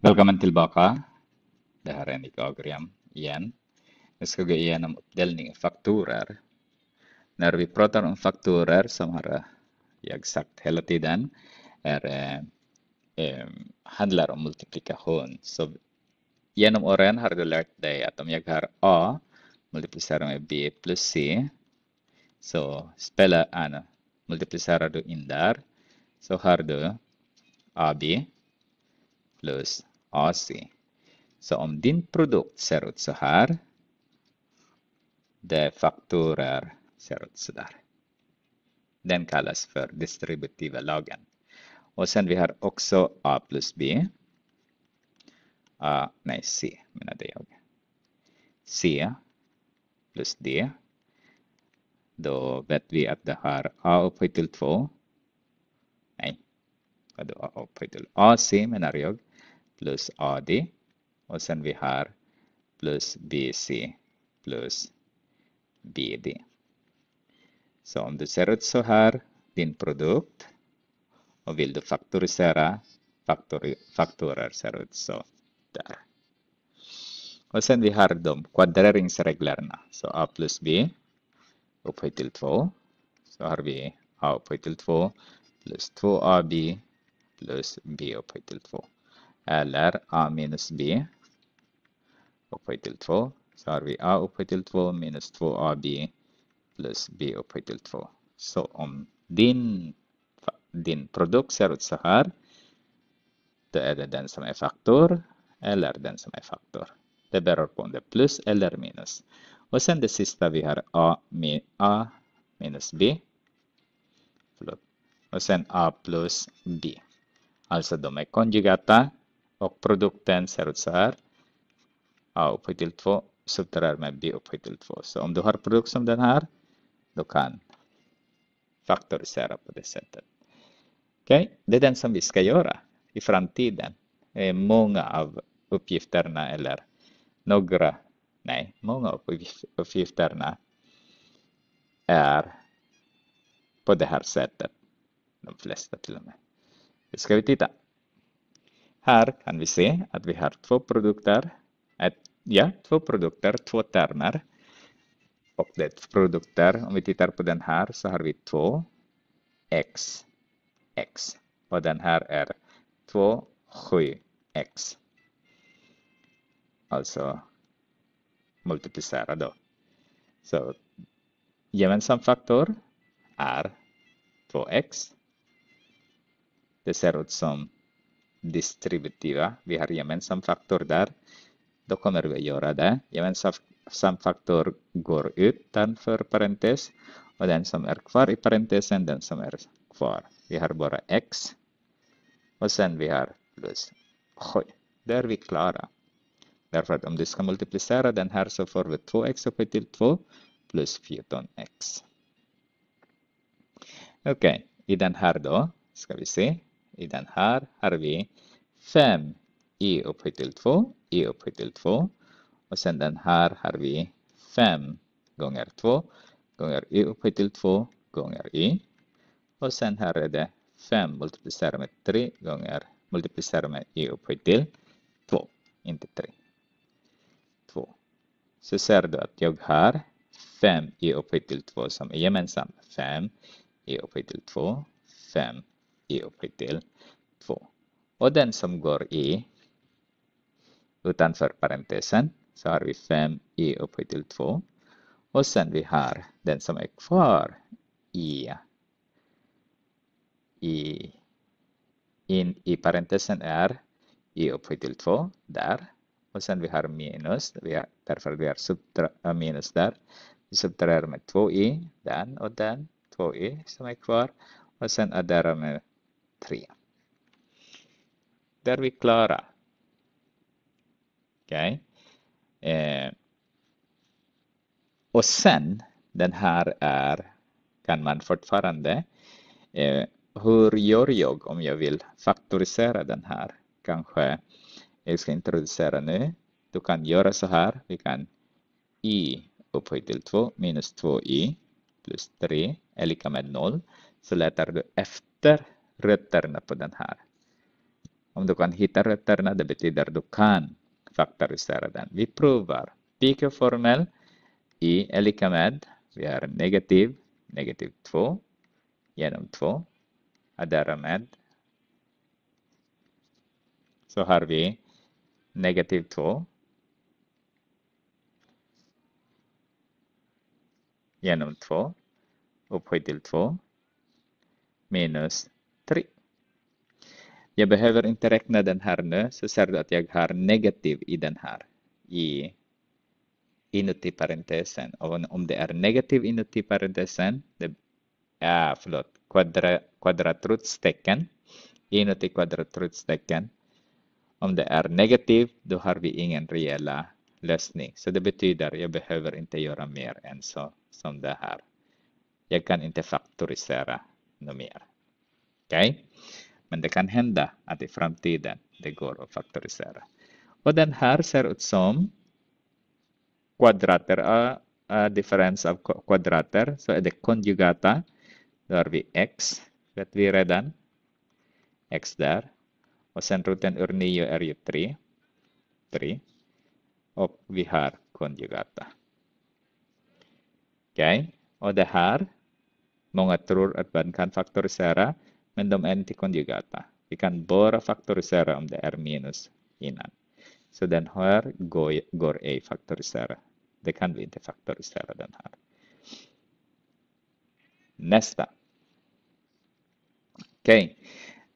Välkommen tillbaka. Det här är Nick Agriam igen. Jag ska gå igenom uppdelning faktorer. När vi pratar om faktorer som har jag sagt hela tiden är, eh, handlar om multiplikation. Så genom åren har du lärt dig att om jag har A multiplicerar med B plus C så spelar an, multiplicerar du in där så har du AB plus AC. Så om din produkt ser ut så här. Det fakturer ser ut så där. Den kallas för distributiva lagen. Och sen vi har också A plus B. A, nej, C menade jag. C plus D. Då vet vi att det har A upphöjt till 2. Nej, vadå A upphöjt till AC menar jag plus AD och sen vi har plus BC plus BD. Så om du ser ut så här, din produkt och vill du faktorisera, faktorer ser ut så där. Och sen vi har de kvadreringsreglerna, så A plus B upphöjt till 2. Så har vi A upphöjt till 2 plus 2AB plus B upphöjt till 2 eller a minus b upphöjt till 2. Så har vi a upphöjt till 2 minus 2ab plus b upphöjt till 2. Så om din, din produkt ser ut så här, då är det den som är faktor eller den som är faktor. Det beror på om det är plus eller minus. Och sen det sista vi har a, a minus b. Förlåt. Och sen a plus b. Alltså de är konjugata och produkten ser ut så här. A upphöjt till 2 subterrar med B upphöjt till 2. Så om du har produkt som den här, du kan faktorisera på det sättet. okay? det är den som vi ska göra i framtiden. Många av uppgifterna eller några, nej, många av uppgifterna är på det här sättet. De flesta till och med. Nu ska vi titta. Här kan vi se att vi har två produkter, ett, ja, två produkter, två termer. Och det är produkter, om vi tittar på den här så har vi två x, x. Och den här är 2, 7, x. Alltså multiplicera då. Så gemensam faktor är 2x. Det ser ut som distributiva. Vi har gemensam faktor där. Då kommer vi göra det. Gemensam faktor går utanför parentes och den som är kvar i parentesen, den som är kvar. Vi har bara x och sen vi har plus. 7. där är vi klara. Därför att om du ska multiplicera den här så får vi 2x upphöjt till 2 plus 14x. Okej, okay, i den här då ska vi se. I den här har vi 5 i upphöjt till 2, i upphöjt till 2. Och sen den här har vi 5 gånger 2 gånger i upphöjt till 2 gånger i. Och sen här är det 5 multiplicerat med 3 gånger multiplicerat med i upphöjt till 2, inte 3. 2. Så ser du att jag har 5 i upphöjt till 2 som är gemensam. 5 i upphöjt till 2, 5 i upphöjt till 2. Och den som går i utanför parentesen så har vi 5 i upphöjt till 2. Och sen vi har den som är kvar i, i, in, i parentesen är i upphöjt till 2 där. Och sen vi har minus, vi har, därför vi har subtra, äh, minus där. Vi subtraherar med 2i, den och den, 2i som är kvar. Och sen adderar med 3. Där är vi klara. Okej. Okay. Eh. och sen, den här är, kan man fortfarande, eh, hur gör jag om jag vill faktorisera den här? Kanske jag ska introducera nu. Du kan göra så här. Vi kan i upphöjt till 2 minus 2i plus 3 är lika med 0. Så letar du efter rötterna på den här. Om du kan hitta rötterna, det betyder du kan faktorisera den. Vi provar. Pico-formel i är lika med, vi har negativ, negativ 2 genom 2, adderar med. Så har vi negativ 2 genom 2 upphöjt till 2 minus 3. Jag behöver inte räkna den här nu, så ser du att jag har negativ i den här i, inuti parentesen. Och om det är negativ inuti parentesen, det, ah, förlåt, kvadra, kvadratrodstecken, inuti kvadratrodstecken, om det är negativ, då har vi ingen reella lösning. Så det betyder jag behöver inte göra mer än så som det här. Jag kan inte faktorisera något mer. Okay? Men det kan hända att i framtiden det går att faktorisera. Och den här ser ut som kvadrater, uh, uh, differens av kvadrater. Så är det konjugata. Då har vi x, vet vi redan. x där. Och sen roten ur 9 är ju 3. 3. Och vi har konjugata. Okej, okay. och det här. Många tror att man kan faktorisera. Men de är inte konjugata. Vi kan bara faktorisera om det är minus innan. Så den här går, går ej faktorisera. Det kan vi inte faktorisera den här. Nästa. Okej, okay.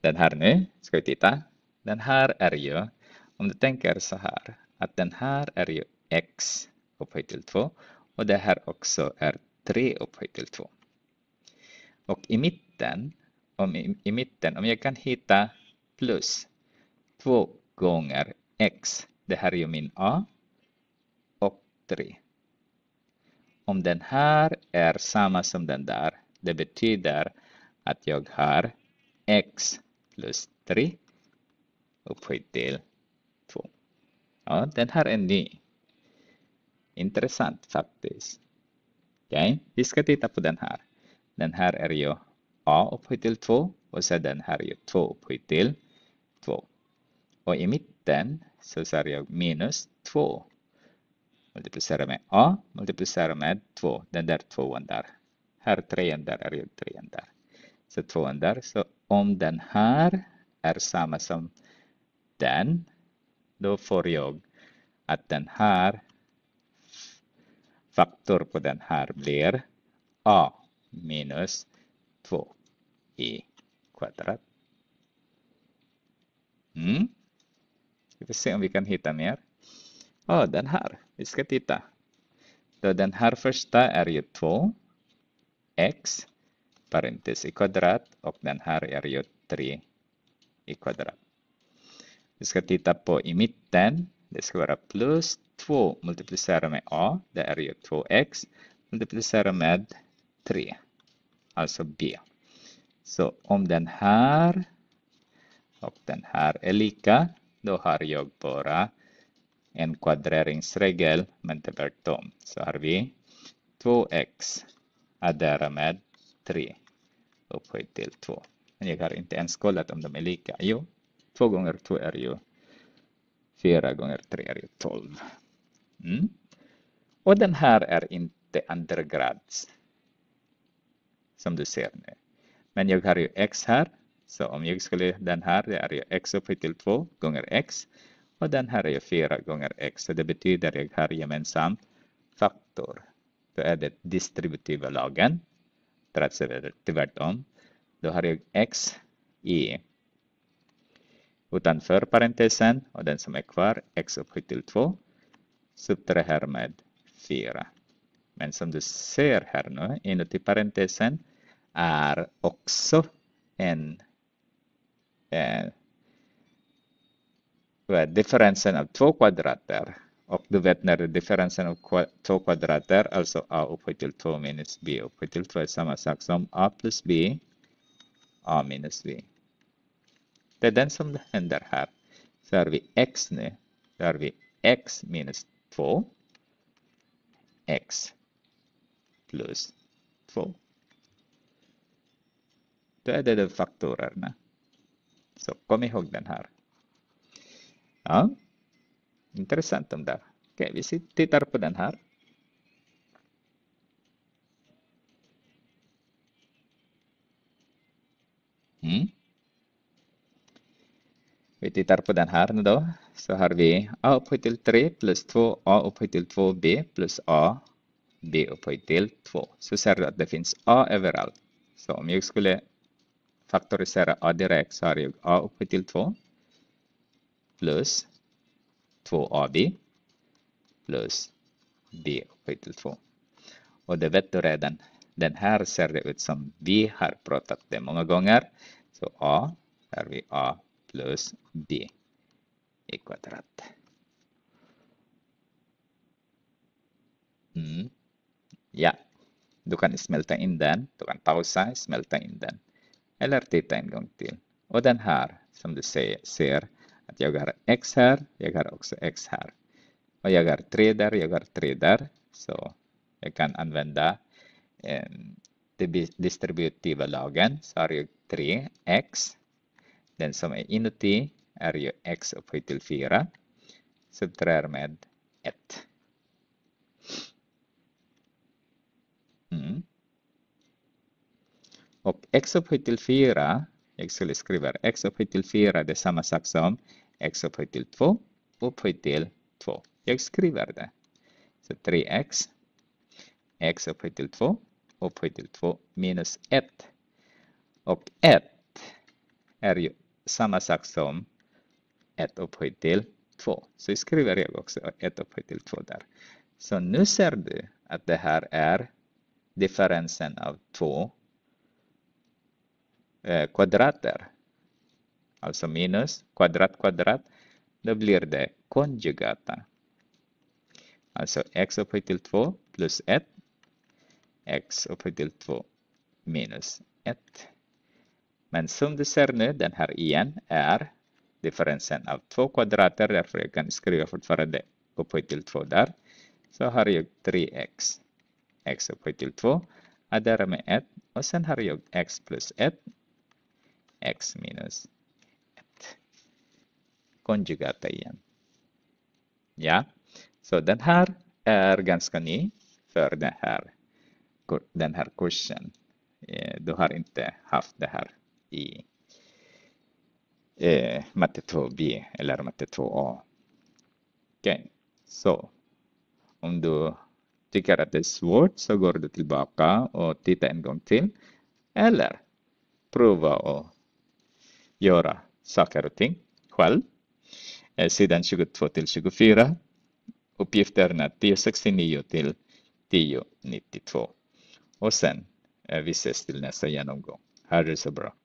den här nu ska vi titta. Den här är ju, om du tänker så här, att den här är ju x upphöjt till 2 och det här också är 3 upphöjt till 2. Och i mitten om i, i mitten, om jag kan hitta plus 2 gånger x, det här är ju min a, och 3. Om den här är samma som den där, det betyder att jag har x plus 3 upphöjt till 2. Ja, den här är ny. Intressant faktiskt. okay. vi ska titta på den här. Den här är ju A upphöjt till 2 och sedan här är 2 upphöjt till 2. Och i mitten så ser jag minus 2. Multiplicera med A, multiplicera med 2. Den där 2 där. Här 3 där är ju 3 där. Så 2 där. Så om den här är samma som den, då får jag att den här faktor på den här blir A minus 2 i e kvadrat. Mm. Ska vi se om vi kan hitta mer. Ja, oh, den här. Vi ska titta. Då den här första är ju 2x parentes i kvadrat och den här är ju 3 i kvadrat. Vi ska titta på i mitten. Det ska vara plus 2 multiplicerat med a. Det är ju 2x multiplicerat med 3 alltså B. Så om den här och den här är lika, då har jag bara en kvadreringsregel, men det tvärtom. Så har vi 2x adderar med 3 upphöjt till 2. Men jag har inte ens kollat om de är lika. Jo, 2 gånger 2 är ju 4 gånger 3 är ju 12. Mm. Och den här är inte undergrads som du ser nu. Men jag har ju x här, så om jag skulle, den här det är ju x upphöjt till 2 gånger x och den här är ju 4 gånger x, så det betyder att jag har gemensam faktor. Då är det distributiva lagen, tvärtom. Då har jag x i utanför parentesen och den som är kvar, x upphöjt till 2, subtraherar med 4. Men som du ser här nu, inuti parentesen, är också en eh, differensen av två kvadrater. Och du vet när differensen av kva två kvadrater, alltså a upphöjt till 2 minus b upphöjt till 2 är samma sak som a plus b, a minus b. Det är den som händer här. Så har vi x nu. då har vi x minus 2, x plus 2. Då är det de faktorerna. Så kom ihåg den här. Ja, intressant de där. Okej, vi tittar på den här. Mm. Vi tittar på den här nu då. Så har vi a upphöjt till 3 plus 2a upphöjt till 2b plus a b upphöjt till 2. Så ser du att det finns a överallt. Så om jag skulle faktorisera a direkt så har jag a uppe till 2 plus 2ab plus b uppe till 2. Och det vet du redan, den här ser det ut som vi har pratat det många gånger. Så a, där vi a plus b i kvadrat. Mm. Ja, du kan smälta in den, du kan pausa, smälta in den. Eller titta en gång till. Och den här som du ser, att jag har X här, jag har också X här. Och jag har 3 där, jag har 3 där. Så jag kan använda eh, distributiva lagen. Så har jag 3x. Den som är inuti är ju x upphöjt till 4. Subtraherar med 1. Och x upphöjt till 4, jag skulle skriva x upphöjt till 4, det är samma sak som x upphöjt till 2, upphöjt till 2. Jag skriver det. Så 3x, x upphöjt till 2, upphöjt till 2 minus 1. Och 1 är ju samma sak som 1 upphöjt till 2. Så jag skriver jag också 1 upphöjt till 2 där. Så nu ser du att det här är differensen av 2 eh, kvadrater. Alltså minus kvadrat kvadrat, då blir det konjugata. Alltså x upphöjt till 2 plus 1, x upphöjt till 2 minus 1. Men som du ser nu, den här igen är differensen av två kvadrater, därför jag kan skriva fortfarande upphöjt till 2 där. Så har jag 3x, x upphöjt till 2, addera med 1 och sen har jag x plus 1 x minus 1. Konjugata igen. Ja, så den här är ganska ny för den här, den här kursen. Eh, du har inte haft det här i eh, matte 2b eller matte 2a. Okej, okay. så om du tycker att det är svårt så går du tillbaka och tittar en gång till. Eller prova och göra saker och ting själv. Eh, sidan 22 till 24, uppgifterna 1069 till 1092. Och sen eh, vi ses till nästa genomgång. Ha det så bra.